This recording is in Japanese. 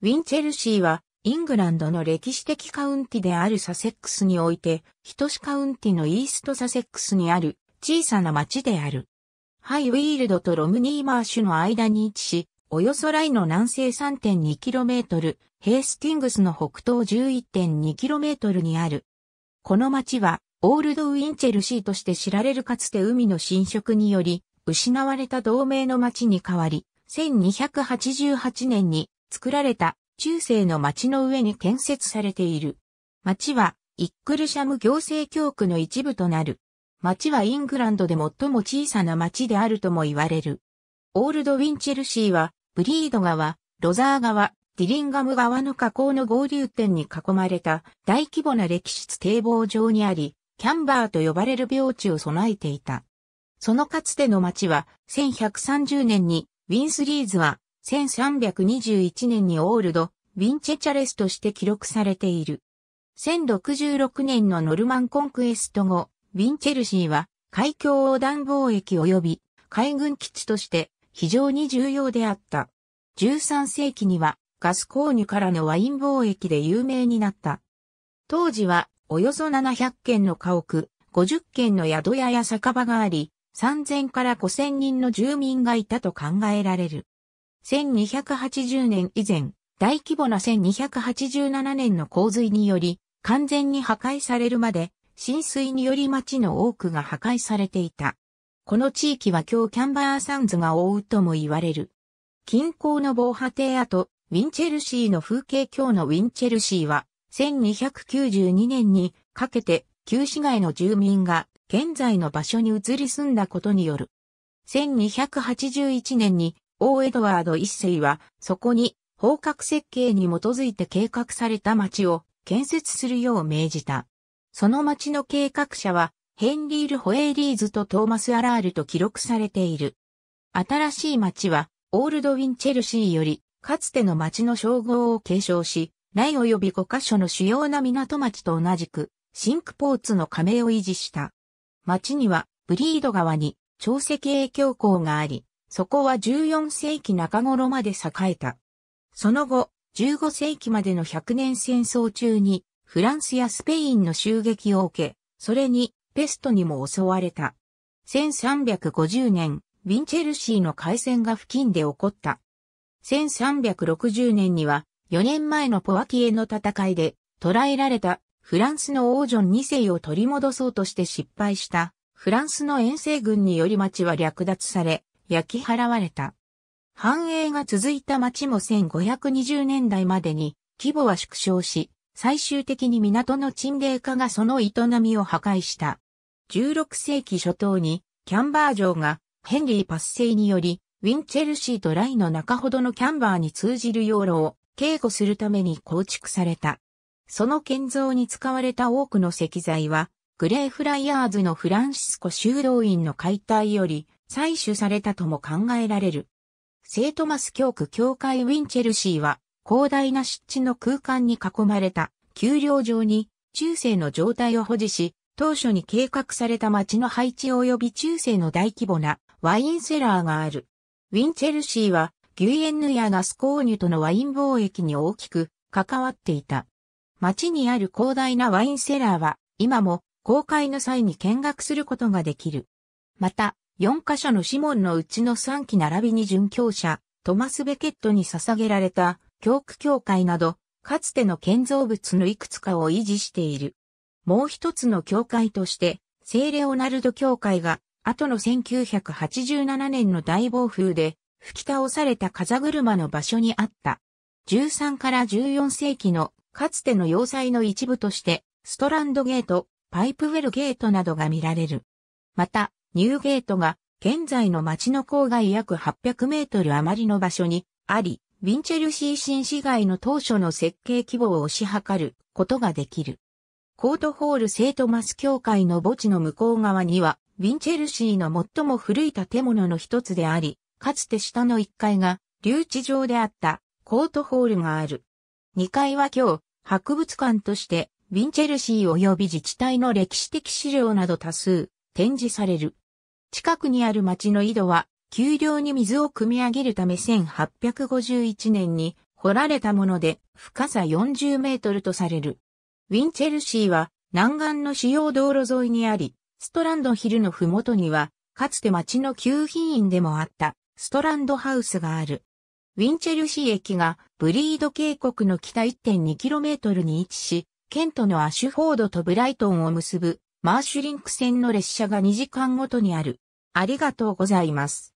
ウィンチェルシーは、イングランドの歴史的カウンティであるサセックスにおいて、ヒトシカウンティのイーストサセックスにある小さな町である。ハイウィールドとロムニーマーシュの間に位置し、およそライの南西 3.2km、ヘースティングスの北東 11.2km にある。この町は、オールドウィンチェルシーとして知られるかつて海の侵食により、失われた同盟の町に変わり、1288年に作られた中世の町の上に建設されている。町はイックルシャム行政教区の一部となる。町はイングランドで最も小さな町であるとも言われる。オールドウィンチェルシーは、ブリード川、ロザー川、ディリンガム川の河口の合流点に囲まれた大規模な歴史堤防上にあり、キャンバーと呼ばれる病地を備えていた。そのかつての町は1130年にウィンスリーズは1321年にオールド、ウィンチェチャレスとして記録されている。1066年のノルマンコンクエスト後、ウィンチェルシーは海峡横断貿易及び海軍基地として非常に重要であった。13世紀にはガス購入からのワイン貿易で有名になった。当時はおよそ700軒の家屋、50軒の宿屋や酒場があり、3000から5000人の住民がいたと考えられる。1280年以前、大規模な1287年の洪水により、完全に破壊されるまで、浸水により町の多くが破壊されていた。この地域は今日キャンバーサンズが覆うとも言われる。近郊の防波堤跡、ウィンチェルシーの風景今日のウィンチェルシーは、1292年にかけて旧市街の住民が現在の場所に移り住んだことによる。1281年に王エドワード一世は、そこに、方角設計に基づいて計画された町を建設するよう命じた。その町の計画者は、ヘンリール・ホエイリーズとトーマス・アラールと記録されている。新しい町は、オールド・ウィン・チェルシーより、かつての町の称号を継承し、内及び5カ所の主要な港町と同じく、シンクポーツの加盟を維持した。町には、ブリード川に、潮汐影響港があり、そこは14世紀中頃まで栄えた。その後、15世紀までの100年戦争中に、フランスやスペインの襲撃を受け、それに、ペストにも襲われた。1350年、ウィンチェルシーの海戦が付近で起こった。1360年には、4年前のポワキエの戦いで、捕らえられたフランスの王女2世を取り戻そうとして失敗した、フランスの遠征軍により町は略奪され、焼き払われた。繁栄が続いた町も1520年代までに規模は縮小し、最終的に港の沈霊化がその営みを破壊した。16世紀初頭にキャンバー城がヘンリーパッセイにより、ウィンチェルシーとライの中ほどのキャンバーに通じる養路を警護するために構築された。その建造に使われた多くの石材は、グレーフライヤーズのフランシスコ修道院の解体より採取されたとも考えられる。聖トマス教区教会ウィンチェルシーは広大な湿地の空間に囲まれた丘陵上に中世の状態を保持し、当初に計画された町の配置及び中世の大規模なワインセラーがある。ウィンチェルシーはギュイエンヌやガスコーニュとのワイン貿易に大きく関わっていた。町にある広大なワインセラーは今も公開の際に見学することができる。また、4箇所のシモンのうちの3期並びに殉教者、トマス・ベケットに捧げられた、教区教会など、かつての建造物のいくつかを維持している。もう一つの教会として、聖レオナルド教会が、後の1987年の大暴風で、吹き倒された風車の場所にあった。13から14世紀の、かつての要塞の一部として、ストランドゲート、パイプウェルゲートなどが見られる。また、ニューゲートが現在の町の郊外約800メートル余りの場所にあり、ウィンチェルシー新市街の当初の設計規模を推し量ることができる。コートホール聖トマス教会の墓地の向こう側には、ウィンチェルシーの最も古い建物の一つであり、かつて下の1階が留置場であったコートホールがある。2階は今日、博物館として、ウィンチェルシー及び自治体の歴史的資料など多数、展示される。近くにある町の井戸は、丘陵に水を汲み上げるため1851年に掘られたもので、深さ40メートルとされる。ウィンチェルシーは、南岸の主要道路沿いにあり、ストランドヒルのふもとには、かつて町の旧品院でもあった、ストランドハウスがある。ウィンチェルシー駅がブリード渓谷の北 1.2km に位置し、ケントのアシュフォードとブライトンを結ぶマーシュリンク線の列車が2時間ごとにある。ありがとうございます。